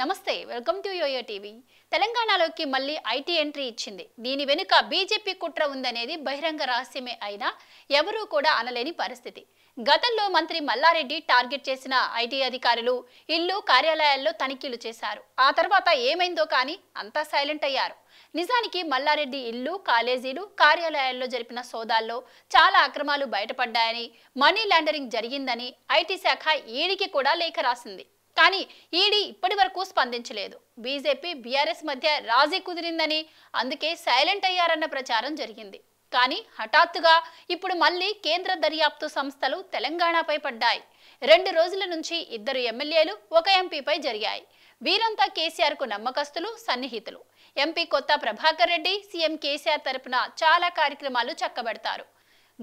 నమస్తే welcome to YoYo TV తెలంగాణలోకి మళ్ళీ ఐటీ ఎంట్రీ ఇచ్చింది దీని వెనుక బీజేపీ కుట్ర ఉందనేది బహిరంగ రహస్యమే అయినా ఎవరూ కూడా అనలేని పరిస్థితి గతంలో మంత్రి మల్లారెడ్డి టార్గెట్ చేసిన ఐటీ అధికారులు ఇల్లు కార్యాలయాల్లో తనిఖీలు చేశారు ఆ తర్వాత ఏమైందో కానీ అంతా సైలెంట్ అయ్యారు నిజానికి మల్లారెడ్డి ఇల్లు కాలేజీలు కార్యాలయాల్లో జరిపిన సోదాల్లో చాలా అక్రమాలు బయటపడ్డాయని మనీ లాండరింగ్ జరిగిందని ఐటీ శాఖ ఈడికి కూడా లేఖ రాసింది కానీ ఈడీ ఇప్పటి వరకు స్పందించలేదు బీజేపీ బీఆర్ఎస్ మధ్య రాజీ కుదిరిందని అందుకే సైలెంట్ అయ్యారన్న ప్రచారం జరిగింది కానీ హఠాత్తుగా ఇప్పుడు మళ్ళీ కేంద్ర దర్యాప్తు సంస్థలు తెలంగాణపై పడ్డాయి రెండు రోజుల నుంచి ఇద్దరు ఎమ్మెల్యేలు ఒక ఎంపీపై జరిగాయి వీరంతా కేసీఆర్కు నమ్మకస్తులు సన్నిహితులు ఎంపీ కొత్త ప్రభాకర్ రెడ్డి సీఎం కేసీఆర్ తరపున చాలా కార్యక్రమాలు చక్కబెడతారు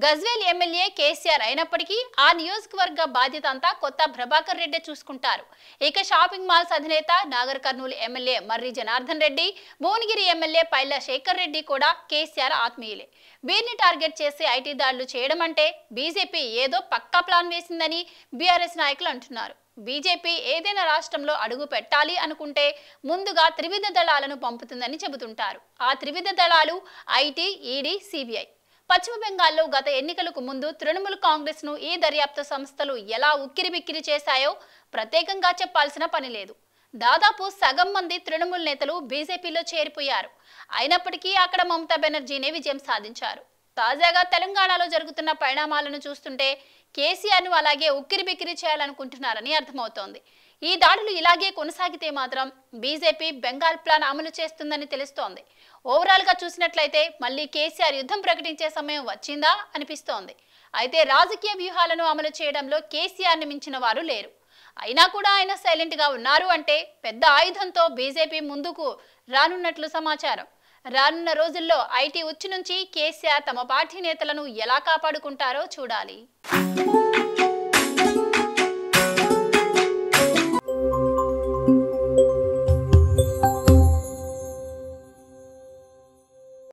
గజ్వేల్ ఎమ్మెల్యే కేసీఆర్ అయినప్పటికీ ఆ నియోజకవర్గ బాధ్యత అంతా కొత్త ప్రభాకర్ రెడ్డి చూసుకుంటారు ఇక షాపింగ్ మాల్స్ అధినేత నాగర్ కర్నూలు ఎమ్మెల్యే మర్రి జనార్దన్ రెడ్డి భువనగిరి ఎమ్మెల్యే పైల శేఖర్ రెడ్డి కూడా కేసీఆర్ ఆత్మీయులే వీరిని టార్గెట్ చేసి ఐటీ దాడులు చేయడం అంటే బీజేపీ ఏదో పక్కా ప్లాన్ వేసిందని బీఆర్ఎస్ నాయకులు అంటున్నారు బీజేపీ ఏదైనా రాష్ట్రంలో అడుగు పెట్టాలి అనుకుంటే ముందుగా త్రివిధ దళాలను పంపుతుందని చెబుతుంటారు ఆ త్రివిధ దళాలు ఐటీ ఈడీ సిబిఐ పశ్చిమ బెంగాల్లో గత ఎన్నికలకు ముందు తృణమూల్ కాంగ్రెస్ ను ఈ దర్యాప్తు సంస్థలు ఎలా ఉక్కిరిబిక్కిరి చేశాయో ప్రత్యేకంగా చెప్పాల్సిన పని లేదు దాదాపు సగం మంది తృణమూల్ నేతలు బీజేపీలో చేరిపోయారు అయినప్పటికీ అక్కడ మమతా బెనర్జీనే విజయం సాధించారు తాజాగా తెలంగాణలో జరుగుతున్న పరిణామాలను చూస్తుంటే కేసీఆర్ను అలాగే ఉక్కిరి బిక్కిరి చేయాలనుకుంటున్నారని అర్థమవుతోంది ఈ దాడులు ఇలాగే కొనసాగితే మాత్రం బీజేపీ బెంగాల్ ప్లాన్ అమలు చేస్తుందని తెలుస్తోంది ఓవరాల్గా చూసినట్లయితే మళ్ళీ కేసీఆర్ యుద్ధం ప్రకటించే సమయం వచ్చిందా అనిపిస్తోంది అయితే రాజకీయ వ్యూహాలను అమలు చేయడంలో కేసీఆర్ని మించిన వారు లేరు అయినా కూడా ఆయన సైలెంట్గా ఉన్నారు అంటే పెద్ద ఆయుధంతో బీజేపీ ముందుకు రానున్నట్లు సమాచారం రానున్న రోజుల్లో ఐటీ ఉచ్చు నుంచి కేసీఆర్ తమ పార్టీ నేతలను ఎలా కాపాడుకుంటారో చూడాలి